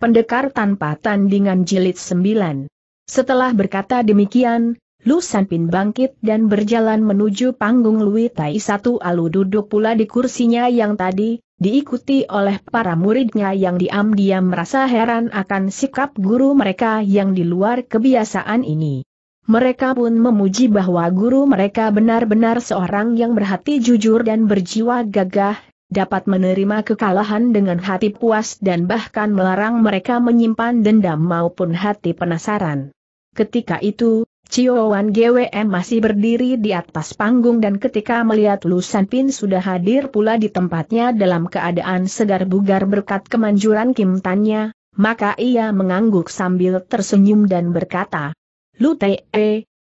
Pendekar tanpa tandingan jilid 9. Setelah berkata demikian, Lu Sanpin bangkit dan berjalan menuju panggung Lui Tai Satu Alu duduk pula di kursinya yang tadi, diikuti oleh para muridnya yang diam-diam merasa heran akan sikap guru mereka yang di luar kebiasaan ini. Mereka pun memuji bahwa guru mereka benar-benar seorang yang berhati jujur dan berjiwa gagah, dapat menerima kekalahan dengan hati puas dan bahkan melarang mereka menyimpan dendam maupun hati penasaran. Ketika itu, Ciowan GWM masih berdiri di atas panggung dan ketika melihat Lusan Pin sudah hadir pula di tempatnya dalam keadaan segar bugar berkat kemanjuran Kim Tanya, maka ia mengangguk sambil tersenyum dan berkata, Lu Te,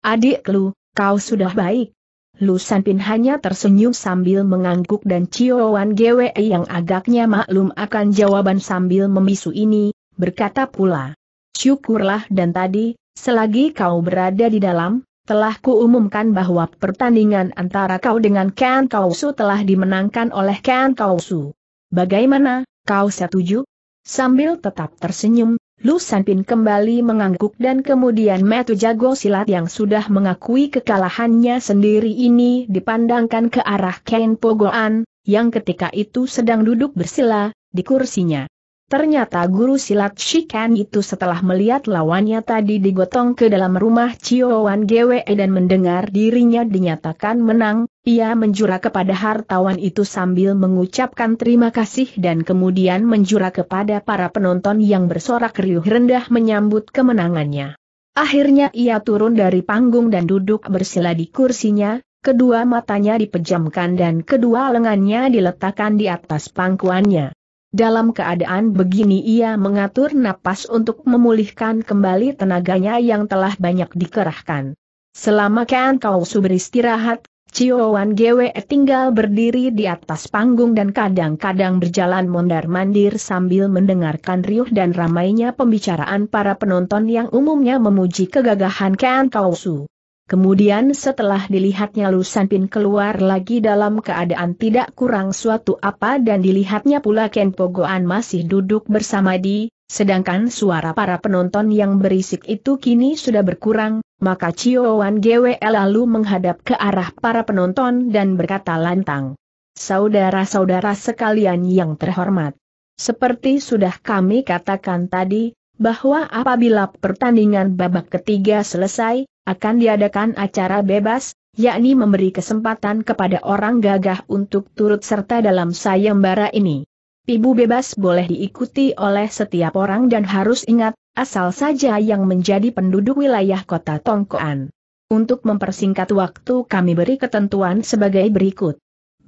adik lu, kau sudah baik, Lu Sanpin hanya tersenyum sambil mengangguk dan Ciowan Gwe yang agaknya maklum akan jawaban sambil memisu ini, berkata pula. Syukurlah dan tadi, selagi kau berada di dalam, telah kuumumkan bahwa pertandingan antara kau dengan Ken Kausu telah dimenangkan oleh Ken Kausu. Bagaimana, kau setuju? Sambil tetap tersenyum, Lu Sanpin kembali mengangguk dan kemudian metu jago silat yang sudah mengakui kekalahannya sendiri ini dipandangkan ke arah Ken Pogoan, yang ketika itu sedang duduk bersila, di kursinya. Ternyata guru silat Shikan itu setelah melihat lawannya tadi digotong ke dalam rumah Chiowan GWE dan mendengar dirinya dinyatakan menang, ia menjura kepada hartawan itu sambil mengucapkan terima kasih dan kemudian menjura kepada para penonton yang bersorak riuh rendah menyambut kemenangannya. Akhirnya ia turun dari panggung dan duduk bersila di kursinya, kedua matanya dipejamkan dan kedua lengannya diletakkan di atas pangkuannya. Dalam keadaan begini ia mengatur napas untuk memulihkan kembali tenaganya yang telah banyak dikerahkan. Selama Kan Kau Su beristirahat, Ciowan GWE tinggal berdiri di atas panggung dan kadang-kadang berjalan mondar-mandir sambil mendengarkan riuh dan ramainya pembicaraan para penonton yang umumnya memuji kegagahan Kan Kau Su. Kemudian setelah dilihatnya Lu Sanpin keluar lagi dalam keadaan tidak kurang suatu apa dan dilihatnya pula Ken Pogoan masih duduk bersama di, sedangkan suara para penonton yang berisik itu kini sudah berkurang, maka Wan GWL lalu menghadap ke arah para penonton dan berkata lantang. Saudara-saudara sekalian yang terhormat. Seperti sudah kami katakan tadi, bahwa apabila pertandingan babak ketiga selesai, akan diadakan acara bebas, yakni memberi kesempatan kepada orang gagah untuk turut serta dalam sayembara ini. Pibu bebas boleh diikuti oleh setiap orang dan harus ingat, asal saja yang menjadi penduduk wilayah kota Tongkoan. Untuk mempersingkat waktu kami beri ketentuan sebagai berikut.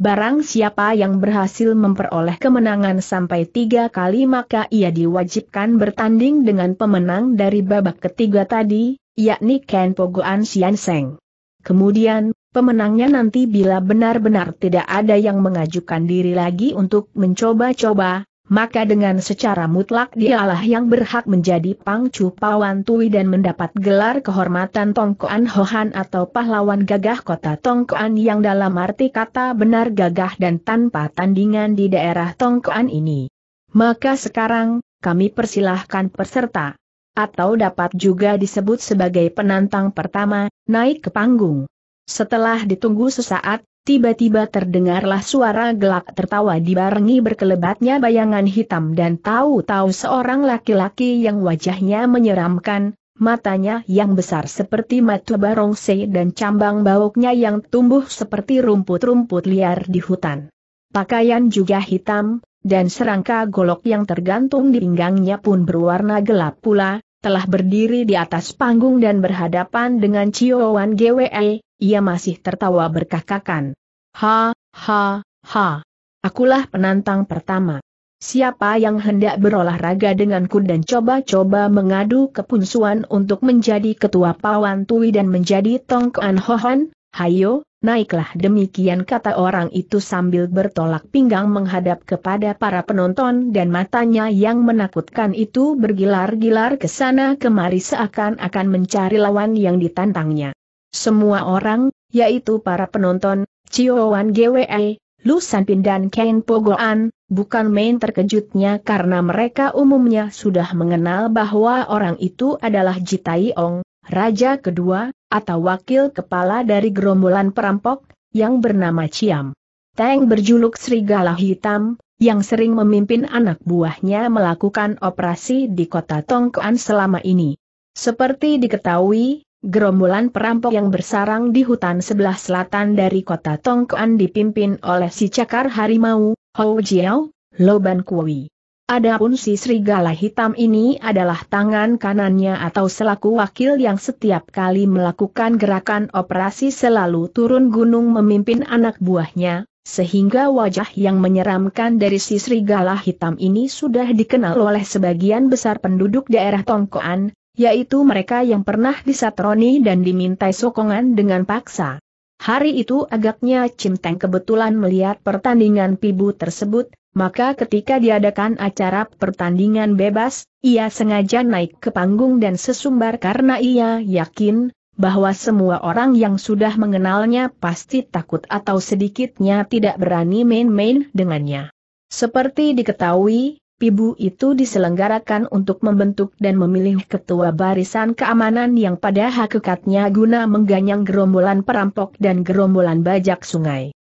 Barang siapa yang berhasil memperoleh kemenangan sampai tiga kali maka ia diwajibkan bertanding dengan pemenang dari babak ketiga tadi, yakni Ken Pogoan Sian Seng. Kemudian, pemenangnya nanti bila benar-benar tidak ada yang mengajukan diri lagi untuk mencoba-coba, maka dengan secara mutlak dialah yang berhak menjadi pangcu pawan tui dan mendapat gelar kehormatan Tongkoan Hohan atau pahlawan gagah kota Tongkoan yang dalam arti kata benar gagah dan tanpa tandingan di daerah Tongkoan ini. Maka sekarang, kami persilahkan peserta atau dapat juga disebut sebagai penantang pertama, naik ke panggung. Setelah ditunggu sesaat, Tiba-tiba terdengarlah suara gelak tertawa dibarengi berkelebatnya bayangan hitam dan tahu-tahu seorang laki-laki yang wajahnya menyeramkan, matanya yang besar seperti mata barongse dan cambang bauknya yang tumbuh seperti rumput-rumput liar di hutan. Pakaian juga hitam, dan serangka golok yang tergantung di pinggangnya pun berwarna gelap pula, telah berdiri di atas panggung dan berhadapan dengan Ciowan GWE, ia masih tertawa berkakakan. Ha, ha, ha. Akulah penantang pertama. Siapa yang hendak berolahraga denganku dan coba-coba mengadu kepunsuan untuk menjadi ketua Pawan Tui dan menjadi Tongkoan Hohon, hayo, Naiklah demikian kata orang itu sambil bertolak pinggang menghadap kepada para penonton dan matanya yang menakutkan itu bergilar-gilar ke sana kemari seakan-akan mencari lawan yang ditantangnya. Semua orang, yaitu para penonton, Wan GWE, Lu Sanpin dan Ken Pogoan, bukan main terkejutnya karena mereka umumnya sudah mengenal bahwa orang itu adalah Jitai Ong raja kedua, atau wakil kepala dari gerombolan perampok, yang bernama Ciam. Teng berjuluk Serigala Hitam, yang sering memimpin anak buahnya melakukan operasi di kota Tongkoan selama ini. Seperti diketahui, gerombolan perampok yang bersarang di hutan sebelah selatan dari kota Tongkoan dipimpin oleh si cakar harimau, Hou Jiao, Loban Kui. Adapun si serigala hitam ini adalah tangan kanannya atau selaku wakil yang setiap kali melakukan gerakan operasi selalu turun gunung memimpin anak buahnya, sehingga wajah yang menyeramkan dari si serigala hitam ini sudah dikenal oleh sebagian besar penduduk daerah Tongkoan, yaitu mereka yang pernah disatroni dan dimintai sokongan dengan paksa. Hari itu agaknya Cimteng kebetulan melihat pertandingan pibu tersebut, maka ketika diadakan acara pertandingan bebas, ia sengaja naik ke panggung dan sesumbar karena ia yakin bahwa semua orang yang sudah mengenalnya pasti takut atau sedikitnya tidak berani main-main dengannya. Seperti diketahui, Pibu itu diselenggarakan untuk membentuk dan memilih ketua barisan keamanan yang pada hakikatnya guna mengganyang gerombolan perampok dan gerombolan bajak sungai.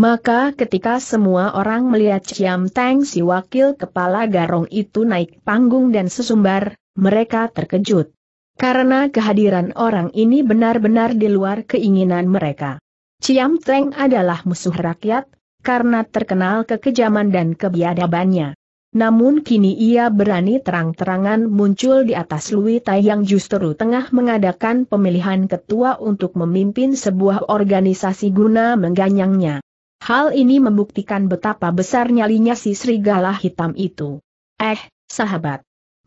Maka ketika semua orang melihat Ciam Teng si wakil kepala garong itu naik panggung dan sesumbar, mereka terkejut. Karena kehadiran orang ini benar-benar di luar keinginan mereka. Ciam Teng adalah musuh rakyat, karena terkenal kekejaman dan kebiadabannya. Namun kini ia berani terang-terangan muncul di atas Lui Tai yang justru tengah mengadakan pemilihan ketua untuk memimpin sebuah organisasi guna mengganyangnya. Hal ini membuktikan betapa besar nyalinya si serigala hitam itu. Eh, sahabat.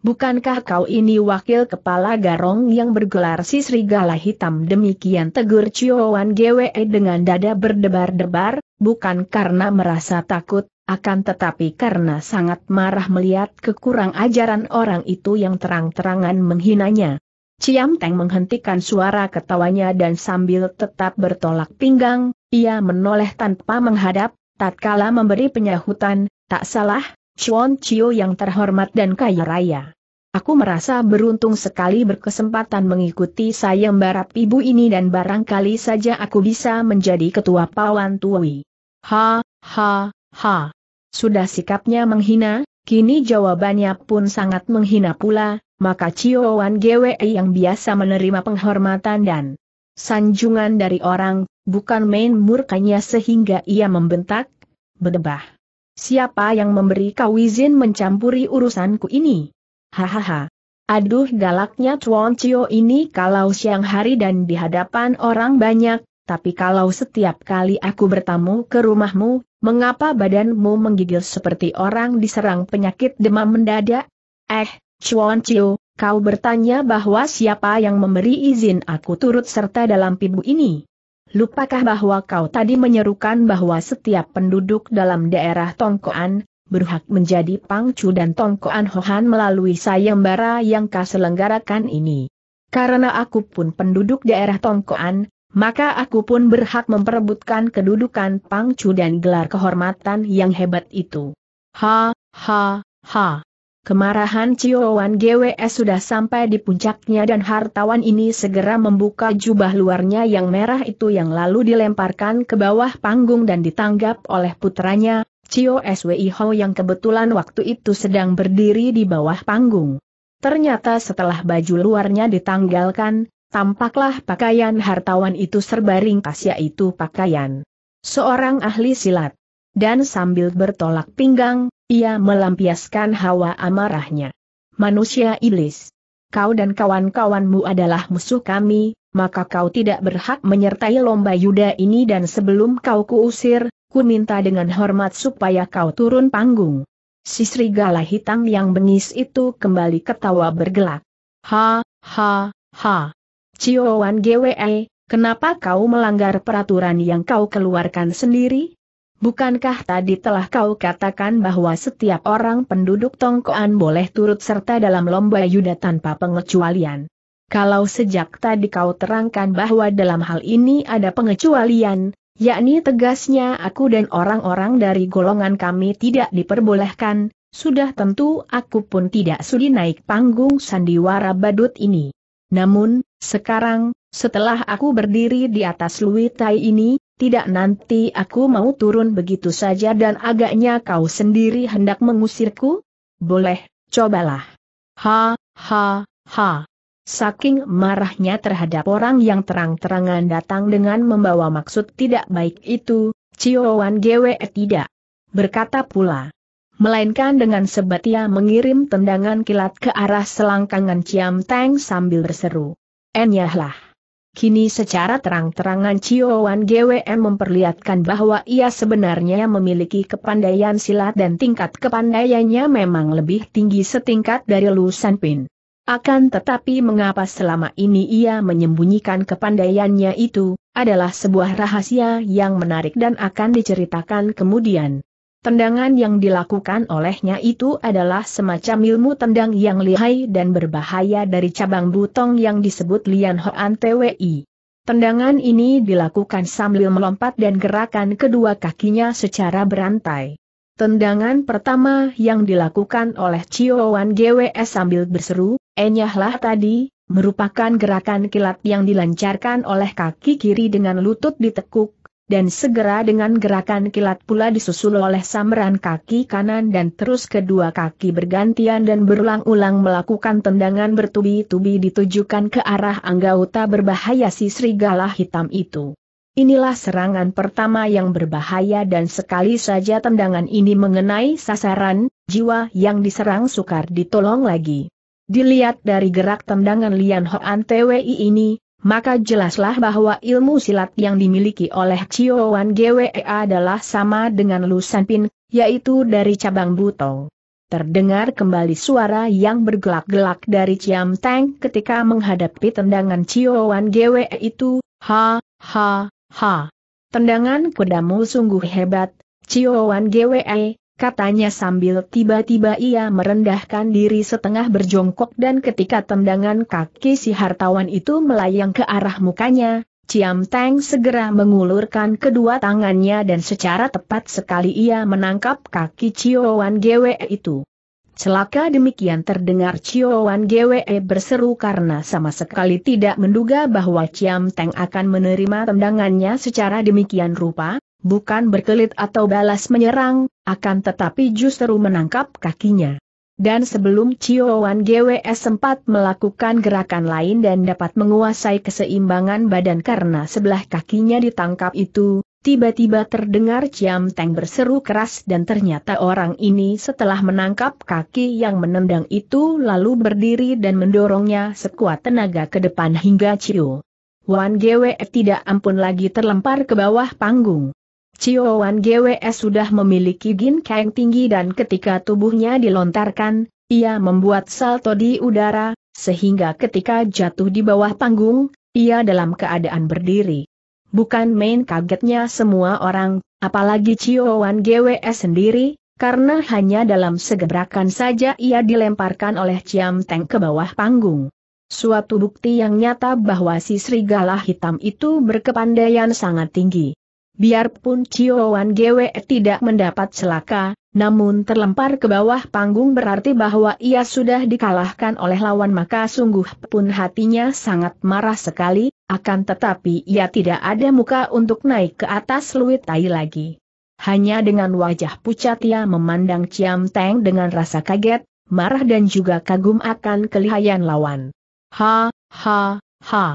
Bukankah kau ini wakil kepala garong yang bergelar si serigala hitam demikian tegur Ciowan GWE dengan dada berdebar-debar, bukan karena merasa takut, akan tetapi karena sangat marah melihat kekurang ajaran orang itu yang terang-terangan menghinanya. Ciam Teng menghentikan suara ketawanya dan sambil tetap bertolak pinggang, ia menoleh tanpa menghadap, tatkala memberi penyahutan, tak salah, Chuan Chio yang terhormat dan kaya raya. Aku merasa beruntung sekali berkesempatan mengikuti sayembara ibu ini dan barangkali saja aku bisa menjadi ketua pawan Tui. Ha, ha, ha. Sudah sikapnya menghina, kini jawabannya pun sangat menghina pula, maka Wan GWE yang biasa menerima penghormatan dan sanjungan dari orang, bukan main murkanya sehingga ia membentak, berdebah. Siapa yang memberi kau izin mencampuri urusanku ini? Hahaha. Aduh galaknya Chuan Chio ini kalau siang hari dan di hadapan orang banyak, tapi kalau setiap kali aku bertamu ke rumahmu, mengapa badanmu menggigil seperti orang diserang penyakit demam mendadak? Eh, Chuan Chio, kau bertanya bahwa siapa yang memberi izin aku turut serta dalam pibu ini? Lupakah bahwa kau tadi menyerukan bahwa setiap penduduk dalam daerah Tongkoan, berhak menjadi pangcu dan Tongkoan Hohan melalui sayembara yang kau selenggarakan ini. Karena aku pun penduduk daerah Tongkoan, maka aku pun berhak memperebutkan kedudukan pangcu dan gelar kehormatan yang hebat itu. Ha, ha, ha. Kemarahan Ciowan GWS sudah sampai di puncaknya dan hartawan ini segera membuka jubah luarnya yang merah itu yang lalu dilemparkan ke bawah panggung dan ditanggap oleh putranya, Cio SWI Ho yang kebetulan waktu itu sedang berdiri di bawah panggung. Ternyata setelah baju luarnya ditanggalkan, tampaklah pakaian hartawan itu serba ringkas yaitu pakaian seorang ahli silat. Dan sambil bertolak pinggang, ia melampiaskan hawa amarahnya. Manusia iblis. Kau dan kawan-kawanmu adalah musuh kami, maka kau tidak berhak menyertai lomba yuda ini dan sebelum kau kuusir, ku minta dengan hormat supaya kau turun panggung. Si serigala hitam yang bengis itu kembali ketawa bergelak. Ha, ha, ha. Ciowan GWE, kenapa kau melanggar peraturan yang kau keluarkan sendiri? Bukankah tadi telah kau katakan bahwa setiap orang penduduk Tongkoan boleh turut serta dalam lomba yuda tanpa pengecualian? Kalau sejak tadi kau terangkan bahwa dalam hal ini ada pengecualian, yakni tegasnya aku dan orang-orang dari golongan kami tidak diperbolehkan, sudah tentu aku pun tidak sudi naik panggung sandiwara badut ini. Namun, sekarang, setelah aku berdiri di atas luitai ini, tidak nanti aku mau turun begitu saja dan agaknya kau sendiri hendak mengusirku? Boleh, cobalah. Ha, ha, ha. Saking marahnya terhadap orang yang terang-terangan datang dengan membawa maksud tidak baik itu, Ciowan Gwe tidak berkata pula. Melainkan dengan sebatia mengirim tendangan kilat ke arah selangkangan Ciam Teng sambil berseru. Enyahlah. Kini secara terang-terangan Wan GWM memperlihatkan bahwa ia sebenarnya memiliki kepandaian silat dan tingkat kepandaiannya memang lebih tinggi setingkat dari Lu Sanpin. Akan tetapi mengapa selama ini ia menyembunyikan kepandaiannya itu, adalah sebuah rahasia yang menarik dan akan diceritakan kemudian. Tendangan yang dilakukan olehnya itu adalah semacam ilmu tendang yang lihai dan berbahaya dari cabang butong yang disebut Lian Hoan TWI. Tendangan ini dilakukan sambil melompat dan gerakan kedua kakinya secara berantai. Tendangan pertama yang dilakukan oleh Chiowan GWS sambil berseru, enyahlah eh tadi, merupakan gerakan kilat yang dilancarkan oleh kaki kiri dengan lutut ditekuk, dan segera dengan gerakan kilat pula disusul oleh samaran kaki kanan dan terus kedua kaki bergantian dan berulang-ulang melakukan tendangan bertubi-tubi ditujukan ke arah anggota berbahaya si serigala hitam itu. Inilah serangan pertama yang berbahaya dan sekali saja tendangan ini mengenai sasaran, jiwa yang diserang sukar ditolong lagi. Dilihat dari gerak tendangan Lian Hoan Twi ini, maka jelaslah bahwa ilmu silat yang dimiliki oleh Wan Gwe adalah sama dengan Lusan Pin, yaitu dari cabang Buto. Terdengar kembali suara yang bergelak-gelak dari Ciam Tang ketika menghadapi tendangan Wan Gwe itu, ha, ha, ha. Tendangan kudamu sungguh hebat, Wan Gwe, katanya sambil tiba-tiba ia merendahkan diri setengah berjongkok dan ketika tendangan kaki si hartawan itu melayang ke arah mukanya, Ciam Teng segera mengulurkan kedua tangannya dan secara tepat sekali ia menangkap kaki Wan Gwe itu. Celaka demikian terdengar Cioan Gwe berseru karena sama sekali tidak menduga bahwa Ciam Teng akan menerima tendangannya secara demikian rupa, bukan berkelit atau balas menyerang, akan tetapi justru menangkap kakinya. Dan sebelum Wan GWS sempat melakukan gerakan lain dan dapat menguasai keseimbangan badan karena sebelah kakinya ditangkap itu, tiba-tiba terdengar Ciam Teng berseru keras dan ternyata orang ini setelah menangkap kaki yang menendang itu lalu berdiri dan mendorongnya sekuat tenaga ke depan hingga Cio. Wan GWF tidak ampun lagi terlempar ke bawah panggung. Cioan GWS sudah memiliki gin ginkang tinggi dan ketika tubuhnya dilontarkan, ia membuat salto di udara, sehingga ketika jatuh di bawah panggung, ia dalam keadaan berdiri. Bukan main kagetnya semua orang, apalagi Cioan GWS sendiri, karena hanya dalam segebrakan saja ia dilemparkan oleh Ciam Teng ke bawah panggung. Suatu bukti yang nyata bahwa si serigala hitam itu berkepandaian sangat tinggi. Biarpun Wan Gwe tidak mendapat celaka, namun terlempar ke bawah panggung berarti bahwa ia sudah dikalahkan oleh lawan maka sungguh pun hatinya sangat marah sekali, akan tetapi ia tidak ada muka untuk naik ke atas luit tai lagi. Hanya dengan wajah pucat ia memandang Ciam Teng dengan rasa kaget, marah dan juga kagum akan kelihayan lawan. Ha, ha, ha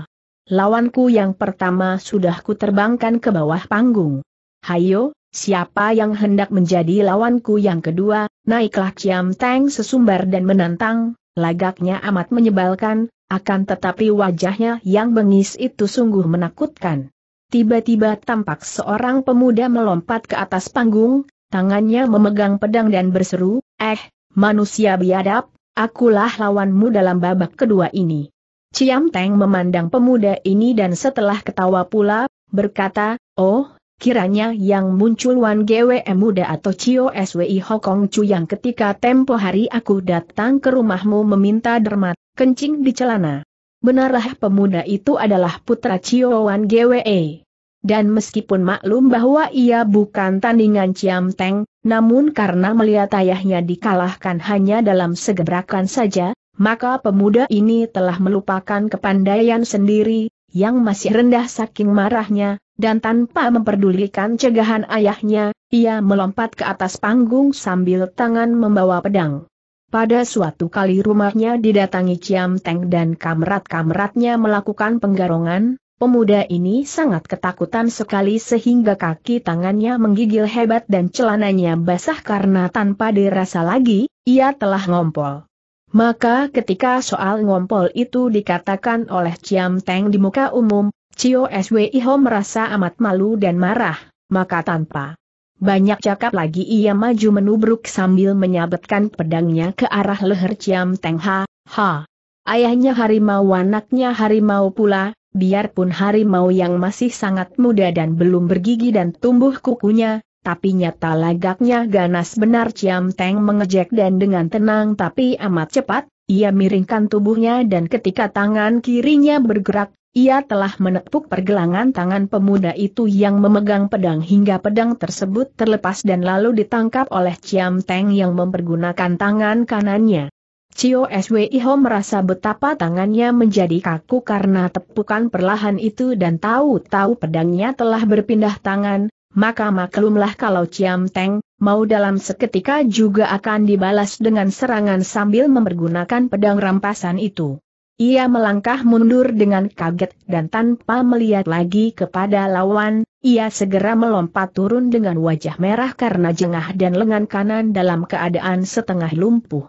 lawanku yang pertama sudah kuterbangkan ke bawah panggung. Hayo, siapa yang hendak menjadi lawanku yang kedua, naiklah Ciamteng Teng sesumbar dan menantang, lagaknya amat menyebalkan, akan tetapi wajahnya yang bengis itu sungguh menakutkan. Tiba-tiba tampak seorang pemuda melompat ke atas panggung, tangannya memegang pedang dan berseru, Eh, manusia biadab, akulah lawanmu dalam babak kedua ini. Ciam Teng memandang pemuda ini dan setelah ketawa pula, berkata, Oh, kiranya yang muncul Wan Gwe muda atau Cio SWI Hokong Chu yang ketika tempo hari aku datang ke rumahmu meminta dermat, kencing di celana. Benarlah pemuda itu adalah putra Cio Wan GWE. Dan meskipun maklum bahwa ia bukan tandingan Ciam Teng, namun karena melihat ayahnya dikalahkan hanya dalam segebrakan saja, maka pemuda ini telah melupakan kepandaian sendiri, yang masih rendah saking marahnya, dan tanpa memperdulikan cegahan ayahnya, ia melompat ke atas panggung sambil tangan membawa pedang. Pada suatu kali rumahnya didatangi Ciam Teng dan kamrat-kamratnya melakukan penggarongan, pemuda ini sangat ketakutan sekali sehingga kaki tangannya menggigil hebat dan celananya basah karena tanpa dirasa lagi, ia telah ngompol. Maka ketika soal ngompol itu dikatakan oleh Ciam Teng di muka umum, Cio Ho merasa amat malu dan marah, maka tanpa banyak cakap lagi ia maju menubruk sambil menyabetkan pedangnya ke arah leher Ciam Teng Ha, ha. Ayahnya harimau anaknya harimau pula, biarpun harimau yang masih sangat muda dan belum bergigi dan tumbuh kukunya, tapi nyata lagaknya ganas benar Ciam Teng mengejek dan dengan tenang tapi amat cepat, ia miringkan tubuhnya dan ketika tangan kirinya bergerak, ia telah menepuk pergelangan tangan pemuda itu yang memegang pedang hingga pedang tersebut terlepas dan lalu ditangkap oleh Ciam Teng yang mempergunakan tangan kanannya. Cio Swiho merasa betapa tangannya menjadi kaku karena tepukan perlahan itu dan tahu-tahu pedangnya telah berpindah tangan, maka maklumlah kalau Ciam Teng, mau dalam seketika juga akan dibalas dengan serangan sambil mempergunakan pedang rampasan itu. Ia melangkah mundur dengan kaget dan tanpa melihat lagi kepada lawan, ia segera melompat turun dengan wajah merah karena jengah dan lengan kanan dalam keadaan setengah lumpuh.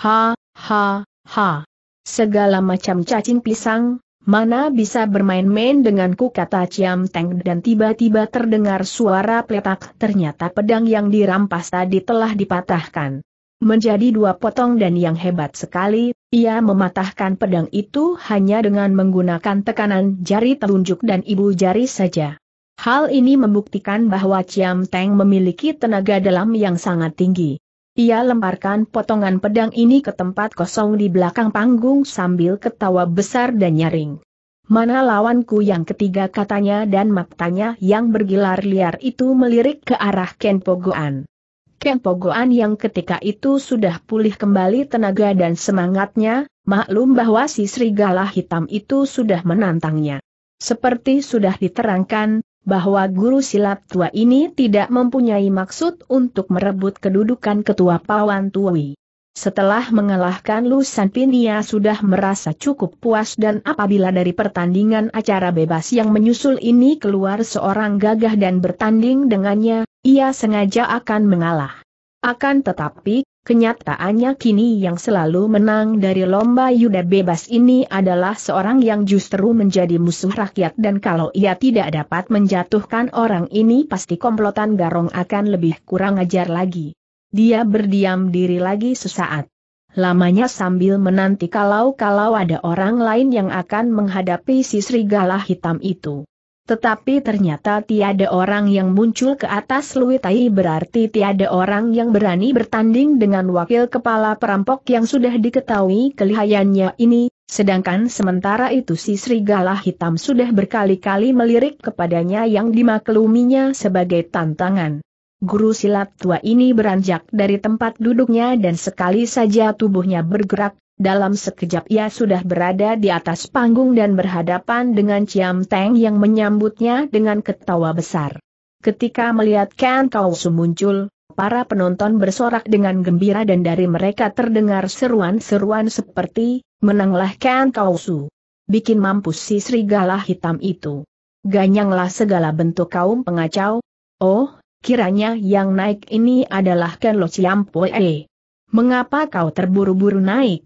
Ha, ha, ha. Segala macam cacing pisang, Mana bisa bermain-main denganku kata Ciam Teng dan tiba-tiba terdengar suara peletak ternyata pedang yang dirampas tadi telah dipatahkan. Menjadi dua potong dan yang hebat sekali, ia mematahkan pedang itu hanya dengan menggunakan tekanan jari telunjuk dan ibu jari saja. Hal ini membuktikan bahwa Ciam Teng memiliki tenaga dalam yang sangat tinggi. Ia lemparkan potongan pedang ini ke tempat kosong di belakang panggung sambil ketawa besar dan nyaring. Mana lawanku yang ketiga katanya dan matanya yang bergilar liar itu melirik ke arah Ken Pogoan. Ken Pogoan yang ketika itu sudah pulih kembali tenaga dan semangatnya, maklum bahwa si serigala hitam itu sudah menantangnya. Seperti sudah diterangkan, bahwa guru silat tua ini tidak mempunyai maksud untuk merebut kedudukan ketua Pawan tuwi. Setelah mengalahkan Lu Sanpin ia sudah merasa cukup puas dan apabila dari pertandingan acara bebas yang menyusul ini keluar seorang gagah dan bertanding dengannya, ia sengaja akan mengalah. Akan tetapi, Kenyataannya kini yang selalu menang dari lomba yuda bebas ini adalah seorang yang justru menjadi musuh rakyat dan kalau ia tidak dapat menjatuhkan orang ini pasti komplotan Garong akan lebih kurang ajar lagi. Dia berdiam diri lagi sesaat. Lamanya sambil menanti kalau-kalau ada orang lain yang akan menghadapi si serigala hitam itu. Tetapi ternyata tiada orang yang muncul ke atas Lui Tai berarti tiada orang yang berani bertanding dengan wakil kepala perampok yang sudah diketahui kelihayannya ini, sedangkan sementara itu si serigala hitam sudah berkali-kali melirik kepadanya yang dimakluminya sebagai tantangan. Guru silat tua ini beranjak dari tempat duduknya dan sekali saja tubuhnya bergerak, dalam sekejap ia sudah berada di atas panggung dan berhadapan dengan Ciam Teng yang menyambutnya dengan ketawa besar. Ketika melihat Ken Su muncul, para penonton bersorak dengan gembira dan dari mereka terdengar seruan-seruan seperti, menanglah Ken su, Bikin mampus si serigala hitam itu. Ganyanglah segala bentuk kaum pengacau. Oh, kiranya yang naik ini adalah Ken Lo Ciam Poe. Mengapa kau terburu-buru naik?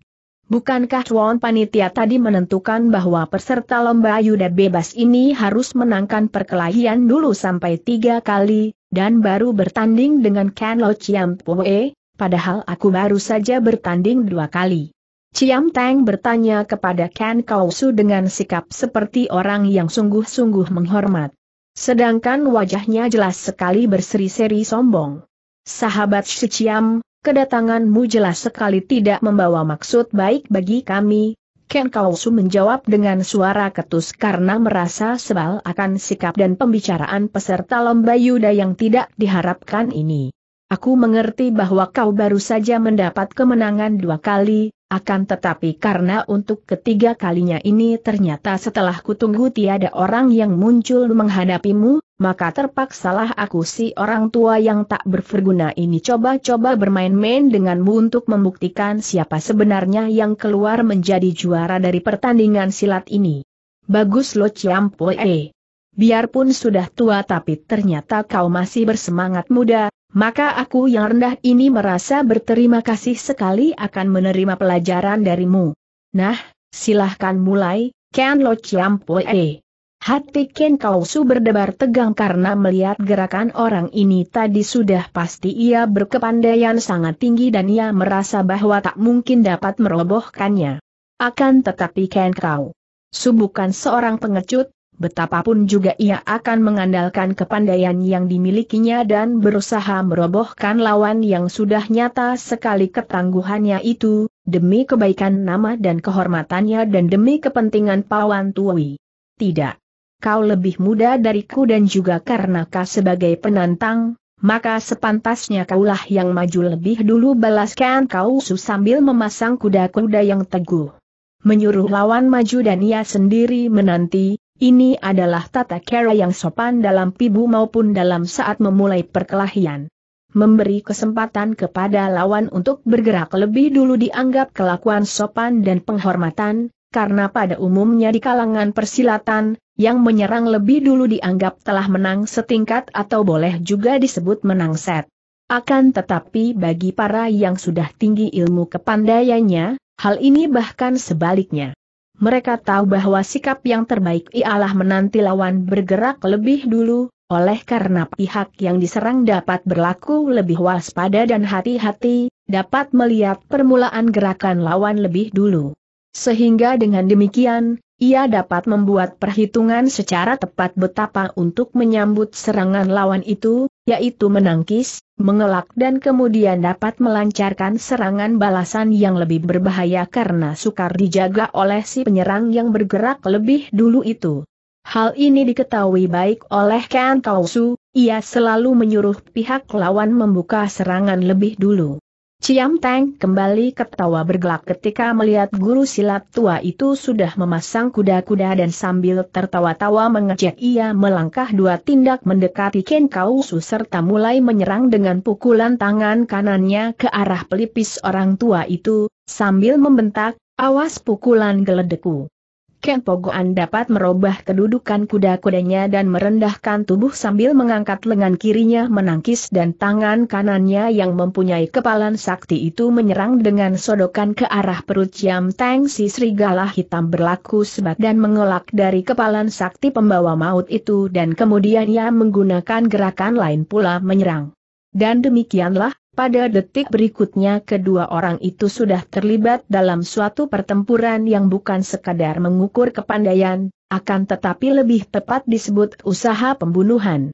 Bukankah Tuan Panitia tadi menentukan bahwa peserta lomba yuda bebas ini harus menangkan perkelahian dulu sampai tiga kali, dan baru bertanding dengan Ken Lo Chiam Pue, padahal aku baru saja bertanding dua kali. Chiam Tang bertanya kepada Ken Kausu dengan sikap seperti orang yang sungguh-sungguh menghormat. Sedangkan wajahnya jelas sekali berseri-seri sombong. Sahabat Shichiam, kedatanganmu jelas sekali tidak membawa maksud baik bagi kami. Ken Kausu menjawab dengan suara ketus karena merasa sebal akan sikap dan pembicaraan peserta lomba Yuda yang tidak diharapkan ini. Aku mengerti bahwa kau baru saja mendapat kemenangan dua kali, akan tetapi karena untuk ketiga kalinya ini ternyata setelah kutunggu tiada orang yang muncul menghadapimu, maka terpaksalah aku si orang tua yang tak berverguna ini coba-coba bermain-main denganmu untuk membuktikan siapa sebenarnya yang keluar menjadi juara dari pertandingan silat ini. Bagus lo Ciampoe. Biarpun sudah tua tapi ternyata kau masih bersemangat muda, maka aku yang rendah ini merasa berterima kasih sekali akan menerima pelajaran darimu. Nah, silahkan mulai, Ken Lo Poe. Hati Ken Kausu berdebar tegang karena melihat gerakan orang ini tadi sudah pasti ia berkepandaian sangat tinggi dan ia merasa bahwa tak mungkin dapat merobohkannya. Akan tetapi Ken Kau. Su bukan seorang pengecut, betapapun juga ia akan mengandalkan kepandaian yang dimilikinya dan berusaha merobohkan lawan yang sudah nyata sekali ketangguhannya itu, demi kebaikan nama dan kehormatannya dan demi kepentingan Pawan Tuwi. Tidak. Kau lebih muda dariku dan juga karena kau sebagai penantang, maka sepantasnya kaulah yang maju lebih dulu balaskan kau usus sambil memasang kuda-kuda yang teguh menyuruh lawan maju dan ia sendiri menanti, ini adalah tata cara yang sopan dalam pibu maupun dalam saat memulai perkelahian. Memberi kesempatan kepada lawan untuk bergerak lebih dulu dianggap kelakuan sopan dan penghormatan, karena pada umumnya di kalangan persilatan, yang menyerang lebih dulu dianggap telah menang setingkat atau boleh juga disebut menang set. Akan tetapi bagi para yang sudah tinggi ilmu kepandaiannya, hal ini bahkan sebaliknya mereka tahu bahwa sikap yang terbaik ialah menanti lawan bergerak lebih dulu, oleh karena pihak yang diserang dapat berlaku lebih waspada dan hati-hati, dapat melihat permulaan gerakan lawan lebih dulu. Sehingga dengan demikian, ia dapat membuat perhitungan secara tepat betapa untuk menyambut serangan lawan itu, yaitu menangkis, mengelak dan kemudian dapat melancarkan serangan balasan yang lebih berbahaya karena sukar dijaga oleh si penyerang yang bergerak lebih dulu itu. Hal ini diketahui baik oleh Ken Kausu, ia selalu menyuruh pihak lawan membuka serangan lebih dulu. Ciam Tang kembali ketawa bergelak ketika melihat guru silat tua itu sudah memasang kuda-kuda dan sambil tertawa-tawa mengejek ia melangkah dua tindak mendekati Ken Kausu serta mulai menyerang dengan pukulan tangan kanannya ke arah pelipis orang tua itu, sambil membentak, awas pukulan geledekku. Ken Pogoan dapat merubah kedudukan kuda-kudanya dan merendahkan tubuh sambil mengangkat lengan kirinya menangkis dan tangan kanannya yang mempunyai kepalan sakti itu menyerang dengan sodokan ke arah perut Yam Tang si serigala hitam berlaku sebat dan mengelak dari kepalan sakti pembawa maut itu dan kemudian ia menggunakan gerakan lain pula menyerang. Dan demikianlah, pada detik berikutnya kedua orang itu sudah terlibat dalam suatu pertempuran yang bukan sekadar mengukur kepandaian, akan tetapi lebih tepat disebut usaha pembunuhan.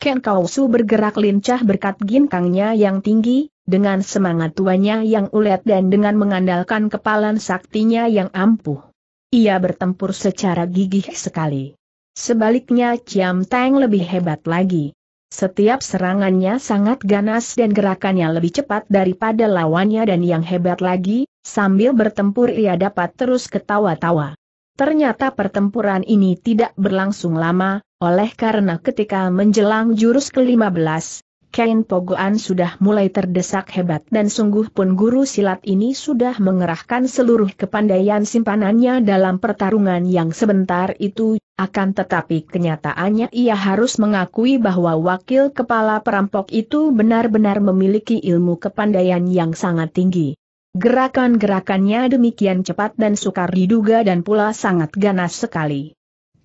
Ken Kausu bergerak lincah berkat ginkangnya yang tinggi, dengan semangat tuanya yang ulet dan dengan mengandalkan kepalan saktinya yang ampuh. Ia bertempur secara gigih sekali. Sebaliknya Ciam Tang lebih hebat lagi. Setiap serangannya sangat ganas dan gerakannya lebih cepat daripada lawannya dan yang hebat lagi, sambil bertempur ia dapat terus ketawa-tawa. Ternyata pertempuran ini tidak berlangsung lama, oleh karena ketika menjelang jurus ke-15, Kain Pogoan sudah mulai terdesak hebat dan sungguh pun guru silat ini sudah mengerahkan seluruh kepandaian simpanannya dalam pertarungan yang sebentar itu akan tetapi kenyataannya ia harus mengakui bahwa wakil kepala perampok itu benar-benar memiliki ilmu kepandaian yang sangat tinggi. Gerakan-gerakannya demikian cepat dan sukar diduga dan pula sangat ganas sekali.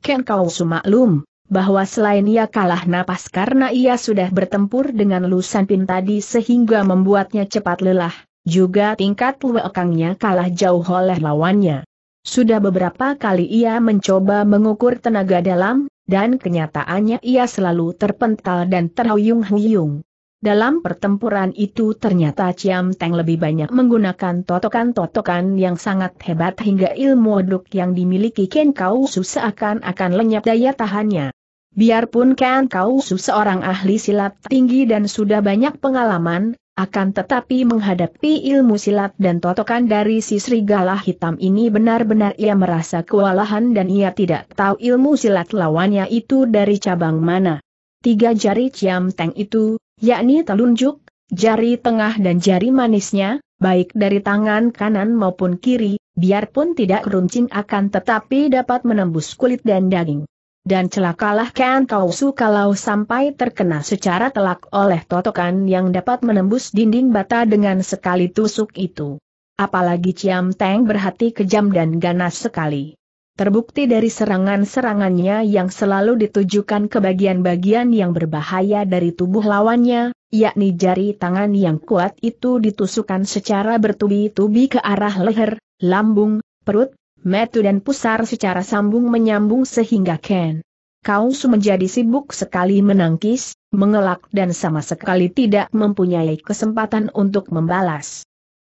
Ken Kau sumaklum, bahwa selain ia kalah napas karena ia sudah bertempur dengan Lusan Pin tadi sehingga membuatnya cepat lelah, juga tingkat luekangnya kalah jauh oleh lawannya. Sudah beberapa kali ia mencoba mengukur tenaga dalam, dan kenyataannya ia selalu terpental dan terhuyung-huyung. Dalam pertempuran itu ternyata Ciam Teng lebih banyak menggunakan totokan-totokan yang sangat hebat hingga ilmu aduk yang dimiliki Ken Kau seakan-akan lenyap daya tahannya. Biarpun Ken Kau seorang ahli silat tinggi dan sudah banyak pengalaman, akan tetapi menghadapi ilmu silat dan totokan dari si serigala hitam ini benar-benar ia merasa kewalahan dan ia tidak tahu ilmu silat lawannya itu dari cabang mana. Tiga jari Ciam Teng itu, yakni telunjuk, jari tengah dan jari manisnya, baik dari tangan kanan maupun kiri, biarpun tidak runcing akan tetapi dapat menembus kulit dan daging dan celakalah Ken Kausu kalau sampai terkena secara telak oleh totokan yang dapat menembus dinding bata dengan sekali tusuk itu. Apalagi Ciam Teng berhati kejam dan ganas sekali. Terbukti dari serangan-serangannya yang selalu ditujukan ke bagian-bagian yang berbahaya dari tubuh lawannya, yakni jari tangan yang kuat itu ditusukkan secara bertubi-tubi ke arah leher, lambung, perut, metu dan pusar secara sambung menyambung sehingga Ken. Kau menjadi sibuk sekali menangkis, mengelak dan sama sekali tidak mempunyai kesempatan untuk membalas.